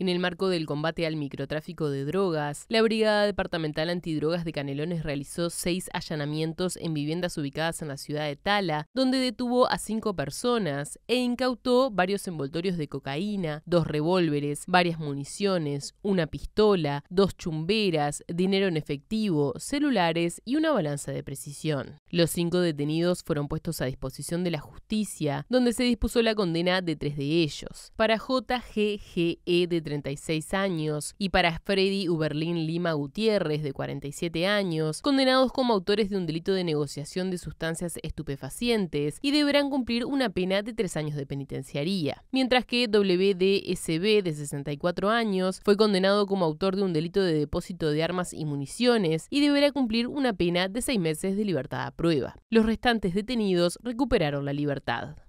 En el marco del combate al microtráfico de drogas, la Brigada Departamental Antidrogas de Canelones realizó seis allanamientos en viviendas ubicadas en la ciudad de Tala, donde detuvo a cinco personas e incautó varios envoltorios de cocaína, dos revólveres, varias municiones, una pistola, dos chumberas, dinero en efectivo, celulares y una balanza de precisión. Los cinco detenidos fueron puestos a disposición de la justicia, donde se dispuso la condena de tres de ellos. Para JGGE de 36 años, y para Freddy Uberlín Lima Gutiérrez, de 47 años, condenados como autores de un delito de negociación de sustancias estupefacientes y deberán cumplir una pena de tres años de penitenciaría. Mientras que WDSB, de 64 años, fue condenado como autor de un delito de depósito de armas y municiones y deberá cumplir una pena de seis meses de libertad a prueba. Los restantes detenidos recuperaron la libertad.